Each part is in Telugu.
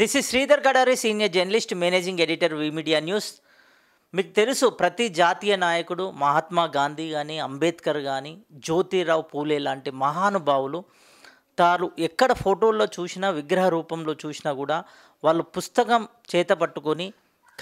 this is Sridhar Kadari senior journalist managing editor media news మీకు తెలుసు ప్రతి జాతీయ నాయకుడు మహాత్మా గాంధీ కానీ అంబేద్కర్ కానీ జ్యోతిరావు పూలే లాంటి మహానుభావులు తారు ఎక్కడ ఫోటోల్లో చూసినా విగ్రహ రూపంలో చూసినా కూడా వాళ్ళు పుస్తకం చేత పట్టుకొని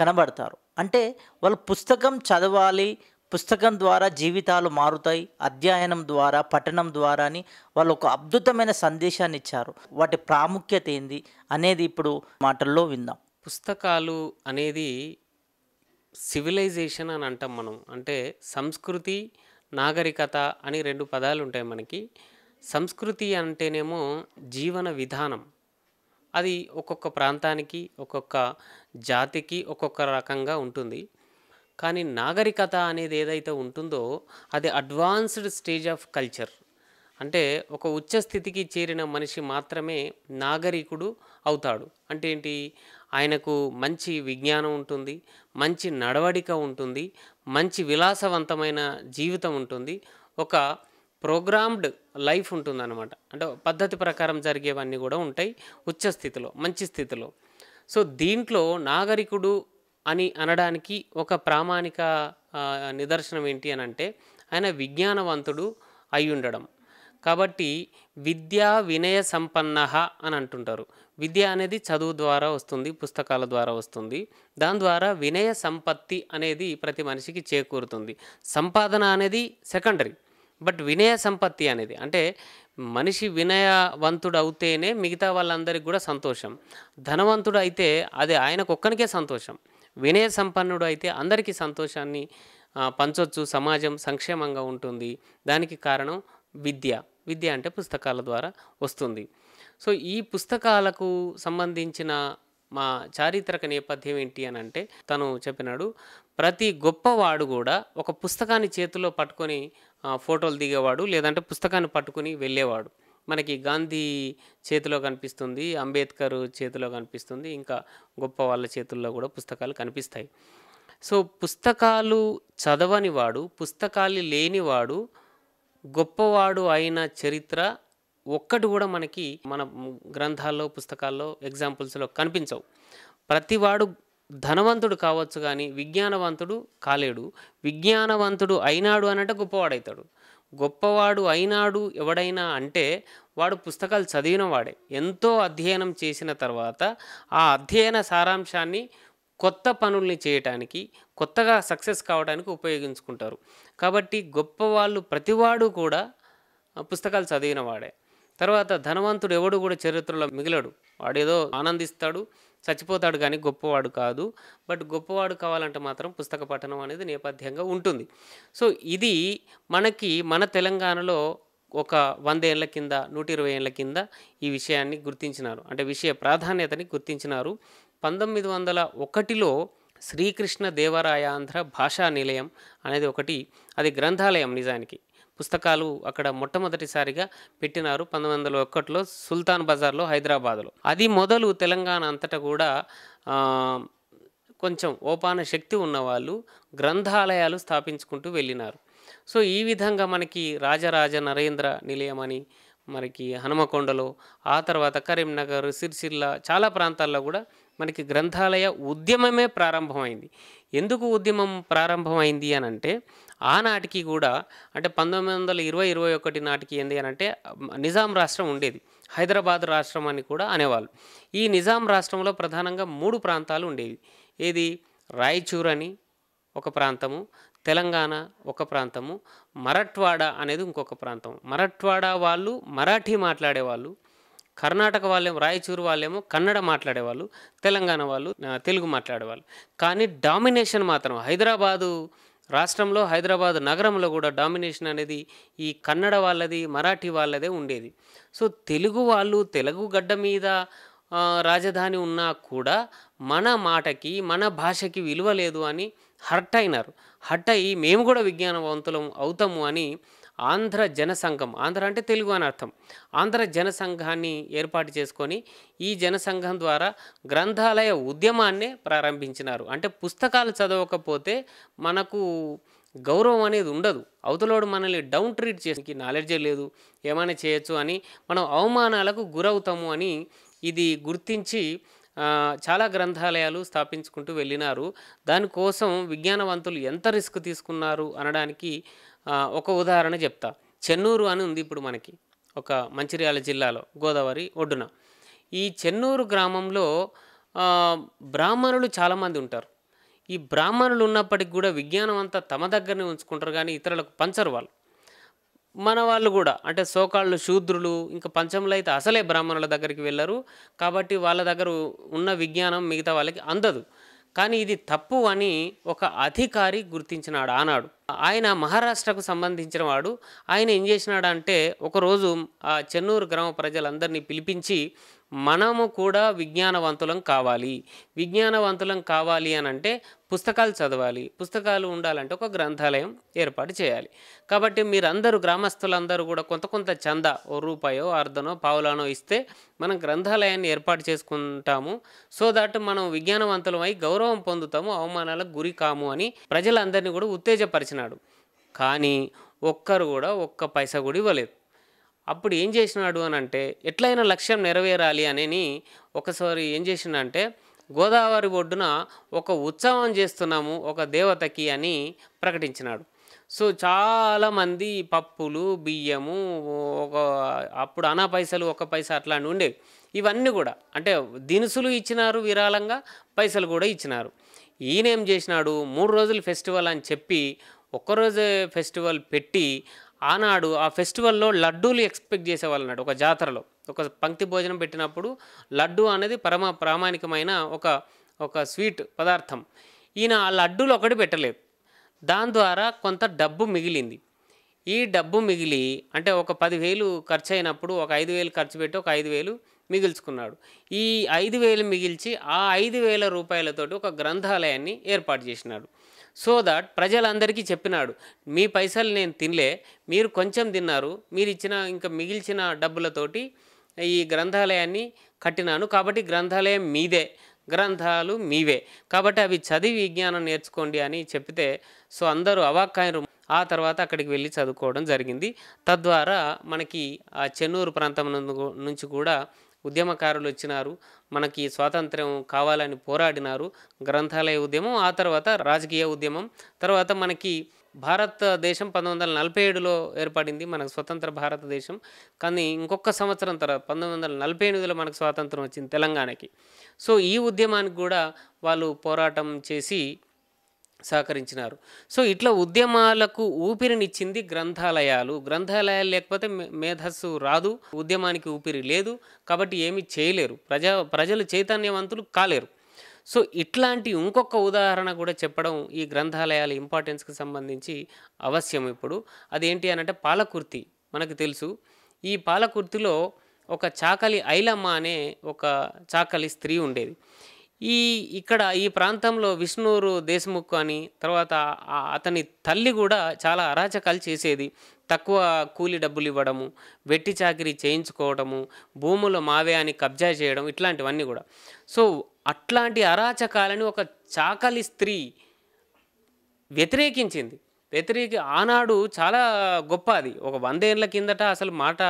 కనబడతారు అంటే వాళ్ళు పుస్తకం చదవాలి పుస్తకం ద్వారా జీవితాలు మారుతాయి అధ్యయనం ద్వారా పఠనం ద్వారా అని వాళ్ళు ఒక అద్భుతమైన సందేశాన్ని ఇచ్చారు వాటి ప్రాముఖ్యత ఏంది అనేది ఇప్పుడు మాటల్లో విందాం పుస్తకాలు అనేది సివిలైజేషన్ అని అంటాం మనం అంటే సంస్కృతి నాగరికత అని రెండు పదాలు ఉంటాయి మనకి సంస్కృతి అంటేనేమో జీవన విధానం అది ఒక్కొక్క ప్రాంతానికి ఒక్కొక్క జాతికి ఒక్కొక్క రకంగా ఉంటుంది కానీ నాగరికత అనేది ఏదైతే ఉంటుందో అది అడ్వాన్స్డ్ స్టేజ్ ఆఫ్ కల్చర్ అంటే ఒక ఉచ్చ స్థితికి చేరిన మనిషి మాత్రమే నాగరికుడు అవుతాడు అంటే ఏంటి ఆయనకు మంచి విజ్ఞానం ఉంటుంది మంచి నడవడిక ఉంటుంది మంచి విలాసవంతమైన జీవితం ఉంటుంది ఒక ప్రోగ్రామ్డ్ లైఫ్ ఉంటుంది అనమాట అంటే పద్ధతి ప్రకారం జరిగేవన్నీ కూడా ఉంటాయి ఉచ్చ స్థితిలో మంచి స్థితిలో సో దీంట్లో నాగరికుడు అని అనడానికి ఒక ప్రామాణిక నిదర్శనం ఏంటి అని అంటే ఆయన విజ్ఞానవంతుడు అయి ఉండడం కాబట్టి విద్యా వినయ సంపన్న అని అంటుంటారు విద్య అనేది చదువు ద్వారా వస్తుంది పుస్తకాల ద్వారా వస్తుంది దాని ద్వారా వినయ సంపత్తి అనేది ప్రతి మనిషికి చేకూరుతుంది సంపాదన అనేది సెకండరీ బట్ వినయ సంపత్తి అనేది అంటే మనిషి వినయవంతుడు అవుతేనే మిగతా వాళ్ళందరికీ కూడా సంతోషం ధనవంతుడు అయితే అది ఆయనకు ఒక్కనికే సంతోషం వినయ సంపన్నుడు అయితే అందరికీ సంతోషాన్ని పంచవచ్చు సమాజం సంక్షేమంగా ఉంటుంది దానికి కారణం విద్య విద్య అంటే పుస్తకాల ద్వారా వస్తుంది సో ఈ పుస్తకాలకు సంబంధించిన మా చారిత్రక నేపథ్యం ఏంటి అని అంటే తను చెప్పినాడు ప్రతి గొప్పవాడు కూడా ఒక పుస్తకాన్ని చేతిలో పట్టుకొని ఫోటోలు దిగేవాడు లేదంటే పుస్తకాన్ని పట్టుకుని వెళ్ళేవాడు మనకి గాంధీ చేతిలో కనిపిస్తుంది అంబేద్కర్ చేతిలో కనిపిస్తుంది ఇంకా గొప్ప వాళ్ళ చేతుల్లో కూడా పుస్తకాలు కనిపిస్తాయి సో పుస్తకాలు చదవని వాడు పుస్తకాలు లేనివాడు గొప్పవాడు అయిన చరిత్ర ఒక్కటి కూడా మనకి మన గ్రంథాల్లో పుస్తకాల్లో ఎగ్జాంపుల్స్లో కనిపించవు ప్రతివాడు ధనవంతుడు కావచ్చు కానీ విజ్ఞానవంతుడు కాలేడు విజ్ఞానవంతుడు అయినాడు అనంటే గొప్పవాడవుతాడు గొప్పవాడు అయినాడు ఎవడైనా అంటే వాడు పుస్తకాలు చదివిన వాడే ఎంతో అధ్యయనం చేసిన తర్వాత ఆ అధ్యయన సారాంశాన్ని కొత్త పనుల్ని చేయటానికి కొత్తగా సక్సెస్ కావడానికి ఉపయోగించుకుంటారు కాబట్టి గొప్పవాళ్ళు ప్రతివాడు కూడా పుస్తకాలు చదివిన వాడే తర్వాత ధనవంతుడు ఎవడు కూడా చరిత్రలో మిగిలడు వాడేదో ఆనందిస్తాడు చచ్చిపోతాడు కానీ గొప్పవాడు కాదు బట్ గొప్పవాడు కావాలంటే మాత్రం పుస్తక పఠనం అనేది నేపథ్యంగా ఉంటుంది సో ఇది మనకి మన తెలంగాణలో ఒక వంద ఏళ్ళ కింద నూట ఇరవై ఏళ్ళ కింద ఈ విషయాన్ని గుర్తించినారు అంటే విషయ ప్రాధాన్యతని గుర్తించినారు పంతొమ్మిది వందల ఒకటిలో శ్రీకృష్ణ దేవరాయాంధ్ర భాషా నిలయం అనేది ఒకటి అది గ్రంథాలయం నిజానికి పుస్తకాలు అక్కడ మొట్టమొదటిసారిగా పెట్టినారు పంతొమ్మిది వందల ఒకటిలో సుల్తాన్ బజార్లో హైదరాబాద్లో అది మొదలు తెలంగాణ అంతటా కూడా కొంచెం ఓపాన శక్తి ఉన్నవాళ్ళు గ్రంథాలయాలు స్థాపించుకుంటూ వెళ్ళినారు సో ఈ విధంగా మనకి రాజరాజ నరేంద్ర నిలయం అని మనకి హనుమకొండలో ఆ తర్వాత కరీంనగర్ సిరిసిల్ల చాలా ప్రాంతాల్లో కూడా మనకి గ్రంథాలయ ఉద్యమమే ప్రారంభమైంది ఎందుకు ఉద్యమం ప్రారంభమైంది అని అంటే ఆనాటికి కూడా అంటే పంతొమ్మిది వందల ఇరవై ఇరవై ఒకటి నాటికి ఏంది అని అంటే నిజాం రాష్ట్రం ఉండేది హైదరాబాద్ రాష్ట్రం అని కూడా అనేవాళ్ళు ఈ నిజాం రాష్ట్రంలో ప్రధానంగా మూడు ప్రాంతాలు ఉండేవి ఏది రాయచూర్ అని ఒక ప్రాంతము తెలంగాణ ఒక ప్రాంతము మరట్వాడా అనేది ఇంకొక ప్రాంతం మరట్వాడా వాళ్ళు మరాఠీ మాట్లాడేవాళ్ళు కర్ణాటక వాళ్ళేమో రాయచూరు వాళ్ళేమో కన్నడ మాట్లాడేవాళ్ళు తెలంగాణ వాళ్ళు తెలుగు మాట్లాడేవాళ్ళు కానీ డామినేషన్ మాత్రం హైదరాబాదు రాష్ట్రంలో హైదరాబాద్ నగరంలో కూడా డామినేషన్ అనేది ఈ కన్నడ వాళ్ళది మరాఠీ వాళ్ళదే ఉండేది సో తెలుగు వాళ్ళు తెలుగు గడ్డ మీద రాజధాని ఉన్నా కూడా మన మాటకి మన భాషకి విలువ లేదు అని హర్ట్ అయినారు హర్ట్ అయ్యి మేము కూడా విజ్ఞానవంతులం అవుతాము అని ఆంధ్ర జనసంఘం ఆంధ్ర అంటే తెలుగు అని అర్థం ఆంధ్ర జనసంఘాన్ని ఏర్పాటు చేసుకొని ఈ జనసంఘం ద్వారా గ్రంథాలయ ఉద్యమాన్నే ప్రారంభించినారు అంటే పుస్తకాలు చదవకపోతే మనకు గౌరవం అనేది ఉండదు అవతలోడు మనల్ని డౌన్ ట్రీట్ చేసి నాలెడ్జే లేదు ఏమైనా చేయొచ్చు అని మనం అవమానాలకు గురవుతాము అని ఇది గుర్తించి చాలా గ్రంథాలయాలు స్థాపించుకుంటూ వెళ్ళినారు దానికోసం విజ్ఞానవంతులు ఎంత రిస్క్ తీసుకున్నారు అనడానికి ఒక ఉదాహరణ చెప్తా చెన్నూరు అని ఉంది ఇప్పుడు మనకి ఒక మంచిర్యాల జిల్లాలో గోదావరి ఒడ్డున ఈ చెన్నూరు గ్రామంలో బ్రాహ్మణులు చాలామంది ఉంటారు ఈ బ్రాహ్మణులు ఉన్నప్పటికి కూడా విజ్ఞానం అంతా తమ దగ్గరనే ఉంచుకుంటారు కానీ ఇతరులకు పంచరు వాళ్ళు మన వాళ్ళు కూడా అంటే సోకాళ్ళు శూద్రులు ఇంకా పంచంలో అయితే అసలే బ్రాహ్మణుల దగ్గరికి వెళ్ళరు కాబట్టి వాళ్ళ దగ్గర ఉన్న విజ్ఞానం మిగతా వాళ్ళకి అందదు కానీ ఇది తప్పు అని ఒక అధికారి గుర్తించినాడు ఆనాడు ఆయన మహారాష్ట్రకు సంబంధించిన వాడు ఆయన ఏం చేసినాడంటే ఒకరోజు ఆ చెన్నూరు గ్రామ ప్రజలందరినీ పిలిపించి మనము కూడా విజ్ఞానవంతులం కావాలి విజ్ఞానవంతులం కావాలి అని అంటే పుస్తకాలు చదవాలి పుస్తకాలు ఉండాలంటే ఒక గ్రంథాలయం ఏర్పాటు చేయాలి కాబట్టి మీరందరూ గ్రామస్తులందరూ కూడా కొంత కొంత చంద ఓ రూపాయో అర్ధనో పావులానో ఇస్తే మనం గ్రంథాలయాన్ని ఏర్పాటు చేసుకుంటాము సో దట్ మనం విజ్ఞానవంతులమై గౌరవం పొందుతాము అవమానాలకు గురి కాము అని ప్రజలందరినీ కూడా ఉత్తేజపరిచిన చేసినాడు కానీ ఒక్కరు కూడా ఒక్క పైసా కూడా ఇవ్వలేదు అప్పుడు ఏం చేసినాడు అని అంటే ఎట్లయినా లక్ష్యం నెరవేరాలి అని ఒకసారి ఏం చేసిండంటే గోదావరి ఒడ్డున ఒక ఉత్సవం చేస్తున్నాము ఒక దేవతకి అని ప్రకటించినాడు సో చాలామంది పప్పులు బియ్యము ఒక అప్పుడు అనా పైసలు ఒక పైసా అట్లాంటి ఉండేవి ఇవన్నీ కూడా అంటే దినుసులు ఇచ్చినారు విరాళంగా పైసలు కూడా ఇచ్చినారు ఈయన ఏం చేసినాడు మూడు రోజులు ఫెస్టివల్ అని చెప్పి ఒక్కరోజే ఫెస్టివల్ పెట్టి ఆనాడు ఆ ఫెస్టివల్లో లడ్డూలు ఎక్స్పెక్ట్ చేసేవాళ్ళు అన్నాడు ఒక జాతరలో ఒక పంక్తి భోజనం పెట్టినప్పుడు లడ్డు అనేది పరమ ప్రామాణికమైన ఒక ఒక స్వీట్ పదార్థం ఈయన ఆ లడ్డూలు ఒకటి పెట్టలేదు దాని ద్వారా కొంత డబ్బు మిగిలింది ఈ డబ్బు మిగిలి అంటే ఒక పదివేలు ఖర్చు అయినప్పుడు ఒక ఐదు వేలు ఖర్చు పెట్టి ఒక ఐదు వేలు మిగిల్చుకున్నాడు ఈ ఐదు వేలు మిగిల్చి ఆ ఐదు వేల రూపాయలతోటి ఒక గ్రంథాలయాన్ని ఏర్పాటు చేసినాడు సో దట్ ప్రజలందరికీ చెప్పినాడు మీ పైసలు నేను తినలే మీరు కొంచెం తిన్నారు మీరు ఇచ్చిన ఇంకా మిగిల్చిన డబ్బులతోటి ఈ గ్రంథాలయాన్ని కట్టినాను కాబట్టి గ్రంథాలయం మీదే గ్రంథాలు మీవే కాబట్టి అవి చదివి విజ్ఞానం నేర్చుకోండి అని చెప్తే సో అందరూ అవాక్కాయరు ఆ తర్వాత అక్కడికి వెళ్ళి చదువుకోవడం జరిగింది తద్వారా మనకి ఆ చెన్నూరు ప్రాంతం నుంచి కూడా ఉద్యమకారులు వచ్చినారు మనకి స్వాతంత్రం కావాలని పోరాడినారు గ్రంథాలయ ఉద్యమం ఆ తర్వాత రాజకీయ ఉద్యమం తర్వాత మనకి భారతదేశం పంతొమ్మిది వందల నలభై ఏడులో ఏర్పడింది మనకు స్వతంత్ర భారతదేశం కానీ ఇంకొక సంవత్సరం తర్వాత పంతొమ్మిది వందల నలభై ఎనిమిదిలో మనకు స్వాతంత్రం వచ్చింది తెలంగాణకి సో ఈ ఉద్యమానికి కూడా వాళ్ళు పోరాటం చేసి సహకరించినారు సో ఇట్లా ఉద్యమాలకు ఊపిరినిచ్చింది గ్రంథాలయాలు గ్రంథాలయాలు లేకపోతే మేధస్సు రాదు ఉద్యమానికి ఊపిరి లేదు కాబట్టి ఏమీ చేయలేరు ప్రజా ప్రజలు చైతన్యవంతులు కాలేరు సో ఇట్లాంటి ఇంకొక ఉదాహరణ కూడా చెప్పడం ఈ గ్రంథాలయాల ఇంపార్టెన్స్కి సంబంధించి అవశ్యం ఇప్పుడు అదేంటి అంటే పాలకుర్తి మనకు తెలుసు ఈ పాలకుర్తిలో ఒక చాకలి ఐలమ్మ అనే ఒక చాకలి స్త్రీ ఉండేది ఈ ఇక్కడ ఈ ప్రాంతంలో విష్ణూరు దేశముఖ్ అని తర్వాత అతని తల్లి కూడా చాలా అరాచకాలు చేసేది తక్కువ కూలి డబ్బులు ఇవ్వడము వెట్టి చాకిరీ చేయించుకోవడము భూములు మావే అని కబ్జా చేయడం ఇట్లాంటివన్నీ కూడా సో అట్లాంటి అరాచకాలని ఒక చాకలి స్త్రీ వ్యతిరేకించింది వ్యతిరేక ఆనాడు చాలా గొప్ప అది ఒక వందేళ్ల కిందట అసలు మాట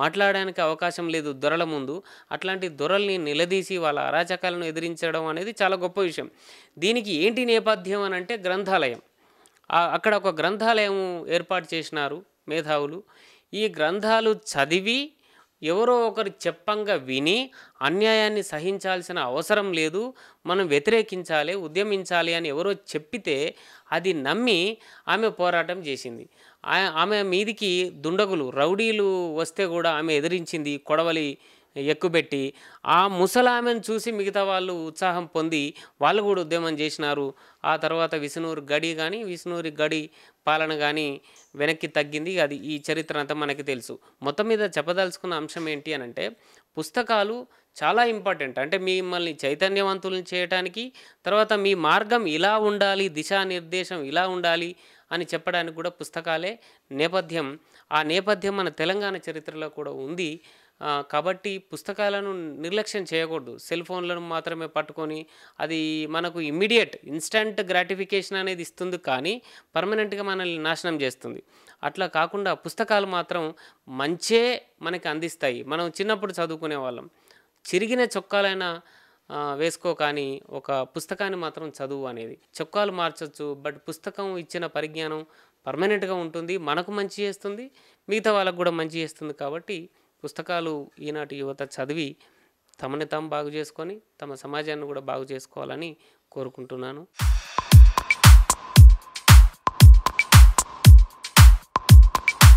మాట్లాడడానికి అవకాశం లేదు దొరల ముందు అట్లాంటి దొరల్ని నిలదీసి వాళ్ళ అరాచకాలను ఎదిరించడం అనేది చాలా గొప్ప విషయం దీనికి ఏంటి నేపథ్యం అని అంటే గ్రంథాలయం అక్కడ ఒక గ్రంథాలయం ఏర్పాటు చేసినారు మేధావులు ఈ గ్రంథాలు చదివి ఎవరో ఒకరు చెప్పంగా విని అన్యాయాన్ని సహించాల్సిన అవసరం లేదు మనం వ్యతిరేకించాలి ఉద్యమించాలి అని ఎవరో చెప్పితే అది నమ్మి ఆమె పోరాటం చేసింది ఆమె మీదికి దుండగులు రౌడీలు వస్తే కూడా ఆమె ఎదిరించింది కొడవలి ఎక్కుబెట్టి ఆ ముసలామెను చూసి మిగతా వాళ్ళు ఉత్సాహం పొంది వాళ్ళు కూడా ఉద్యమం చేసినారు ఆ తర్వాత విష్ణూరు గడి కానీ విష్ణూరి గడి పాలన కానీ వెనక్కి తగ్గింది అది ఈ చరిత్ర అంతా మనకి తెలుసు మొత్తం మీద చెప్పదలుచుకున్న అంశం ఏంటి అని అంటే పుస్తకాలు చాలా ఇంపార్టెంట్ అంటే మిమ్మల్ని చైతన్యవంతులను చేయటానికి తర్వాత మీ మార్గం ఇలా ఉండాలి దిశానిర్దేశం ఇలా ఉండాలి అని చెప్పడానికి కూడా పుస్తకాలే నేపథ్యం ఆ నేపథ్యం మన తెలంగాణ చరిత్రలో కూడా ఉంది కాబట్టి పుస్తకాలను నిర్లక్ష్యం చేయకూడదు సెల్ ఫోన్లను మాత్రమే పట్టుకొని అది మనకు ఇమ్మీడియట్ ఇన్స్టంట్ గ్రాటిఫికేషన్ అనేది ఇస్తుంది కానీ పర్మనెంట్గా మనల్ని నాశనం చేస్తుంది అట్లా కాకుండా పుస్తకాలు మాత్రం మంచే మనకి అందిస్తాయి మనం చిన్నప్పుడు చదువుకునే వాళ్ళం చిరిగిన చొక్కాలైనా వేసుకో కానీ ఒక పుస్తకాన్ని మాత్రం చదువు అనేది చొక్కాలు మార్చచ్చు బట్ పుస్తకం ఇచ్చిన పరిజ్ఞానం పర్మనెంట్గా ఉంటుంది మనకు మంచి చేస్తుంది మిగతా వాళ్ళకు కూడా మంచి చేస్తుంది కాబట్టి పుస్తకాలు ఈనాటి యువత చదివి తమని తాము బాగు చేసుకొని తమ సమాజాన్ని కూడా బాగు చేసుకోవాలని కోరుకుంటున్నాను